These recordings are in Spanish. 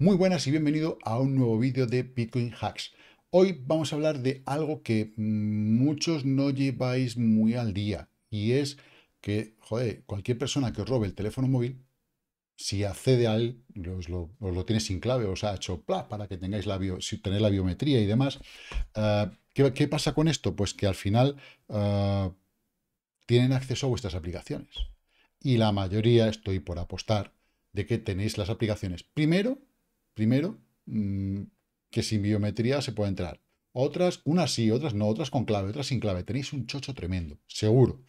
Muy buenas y bienvenido a un nuevo vídeo de Bitcoin Hacks. Hoy vamos a hablar de algo que mm, muchos no lleváis muy al día y es que, cualquier persona que os robe el teléfono móvil, si accede a él, os lo, tiene sin clave, os ha hecho pla para que tengáis la, la biometría y demás. Eh, ¿qué, pasa con esto? Pues que al final eh, tienen acceso a vuestras aplicaciones. Y la mayoría, estoy por apostar, de que tenéis las aplicaciones primero primero, mm, que sin biometría se puede entrar. Otras, unas sí, otras no, otras con clave, otras sin clave. Tenéis un chocho tremendo, seguro.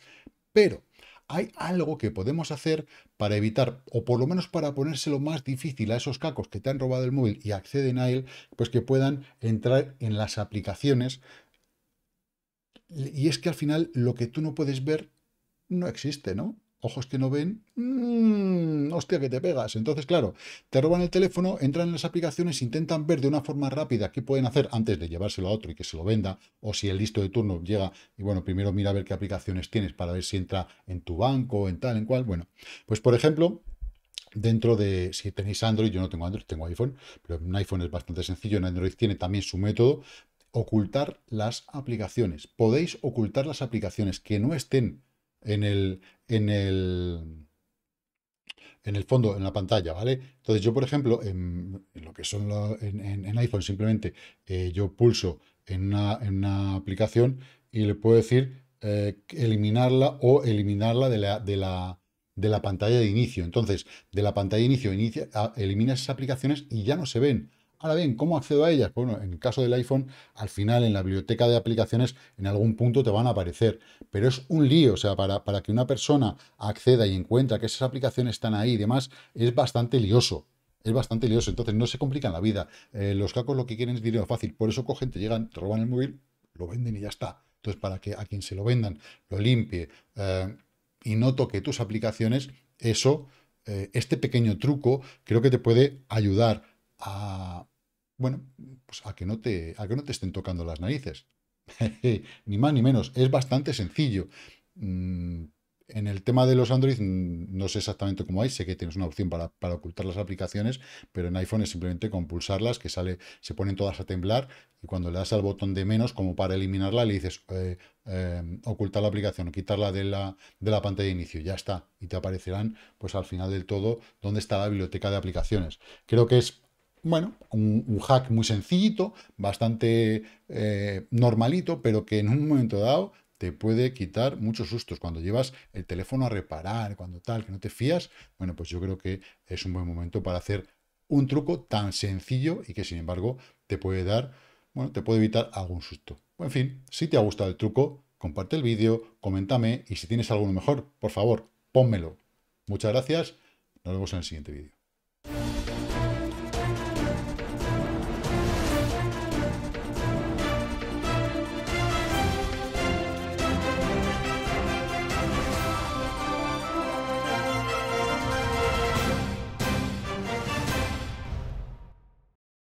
Pero hay algo que podemos hacer para evitar, o por lo menos para ponérselo más difícil a esos cacos que te han robado el móvil y acceden a él, pues que puedan entrar en las aplicaciones. Y es que al final lo que tú no puedes ver no existe, ¿no? Ojos que no ven. Mm, hostia que te pegas. Entonces, claro, te roban el teléfono, entran en las aplicaciones, intentan ver de una forma rápida qué pueden hacer antes de llevárselo a otro y que se lo venda, o si el listo de turno llega y bueno, primero mira a ver qué aplicaciones tienes para ver si entra en tu banco, en tal, en cual. Bueno, pues por ejemplo, dentro de, si tenéis Android, yo no tengo Android, tengo iPhone, pero un iPhone es bastante sencillo, en Android tiene también su método, ocultar las aplicaciones. Podéis ocultar las aplicaciones que no estén en el, en el en el fondo, en la pantalla, ¿vale? Entonces yo, por ejemplo, en, lo que son en, iPhone, simplemente eh, yo pulso en una, en una, aplicación y le puedo decir eh, eliminarla o eliminarla de la, de la, de, la, pantalla de inicio. Entonces, de la pantalla de inicio ah, elimina esas aplicaciones y ya no se ven. Ahora bien, ¿cómo accedo a ellas? Bueno, en el caso del iPhone, al final en la biblioteca de aplicaciones en algún punto te van a aparecer, pero es un lío, o sea, para, para que una persona acceda y encuentra que esas aplicaciones están ahí y demás, es bastante lioso, es bastante lioso. Entonces no se complican la vida. Eh, los cacos lo que quieren es dinero fácil. Por eso cogen, te llegan, te roban el móvil, lo venden y ya está. Entonces, para que a quien se lo vendan lo limpie eh, y no toque tus aplicaciones, eso, eh, este pequeño truco, creo que te puede ayudar a, bueno, pues a que no te, a que no te estén tocando las narices. ni más ni menos, es bastante sencillo. Mm, en el tema de los Android mm, no sé exactamente cómo hay, sé que tienes una opción para, ocultar las aplicaciones, pero en iPhone es simplemente con pulsarlas que sale, se ponen todas a temblar y cuando le das al botón de menos como para eliminarla le dices eh, em, ocultar la aplicación, quitarla de la, de la pantalla de inicio, ya está, y te aparecerán pues al final del todo dónde está la biblioteca de aplicaciones. Creo que es bueno, un, hack muy sencillito, bastante eh, normalito, pero que en un momento dado te puede quitar muchos sustos. Cuando llevas el teléfono a reparar, cuando tal, que no te fías, bueno, pues yo creo que es un buen momento para hacer un truco tan sencillo y que sin embargo te puede dar, bueno, te puede evitar algún susto. En fin, si te ha gustado el truco, comparte el vídeo, coméntame y si tienes alguno mejor, por favor, pónmelo. Muchas gracias, nos vemos en el siguiente vídeo.